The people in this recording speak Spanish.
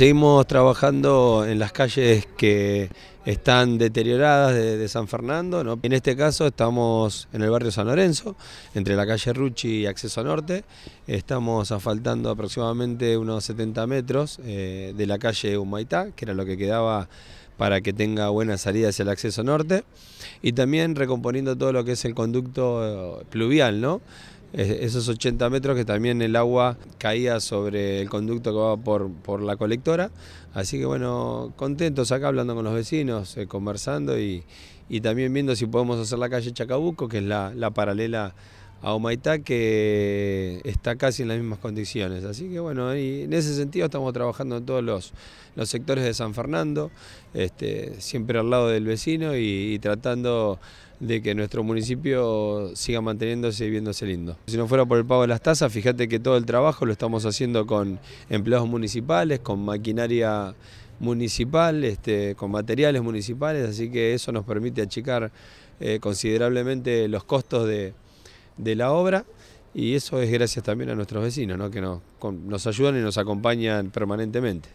Seguimos trabajando en las calles que están deterioradas de, San Fernando. En este caso estamos en el barrio San Lorenzo, entre la calle Rucci y Acceso Norte. Estamos asfaltando aproximadamente unos 70 metros eh, de la calle Humaitá, que era lo que quedaba para que tenga buena salida hacia el acceso norte. Y también recomponiendo todo lo que es el conducto eh, pluvial, ¿no? esos 80 metros que también el agua caía sobre el conducto que va por, por la colectora. Así que bueno, contentos acá hablando con los vecinos, eh, conversando y, y, también viendo si podemos hacer la calle Chacabuco, que es la, la paralela a Humaitá que está casi en las mismas condiciones. Así que bueno, y en ese sentido estamos trabajando en todos los, sectores de San Fernando, este, siempre al lado del vecino y, tratando de que nuestro municipio siga manteniéndose y viéndose lindo. Si no fuera por el pago de las tasas, fíjate que todo el trabajo lo estamos haciendo con empleados municipales, con maquinaria municipal, este, con materiales municipales, así que eso nos permite achicar eh, considerablemente los costos de, de la obra. Y eso es gracias también a nuestros vecinos, ¿no? que nos, nos ayudan y nos acompañan permanentemente.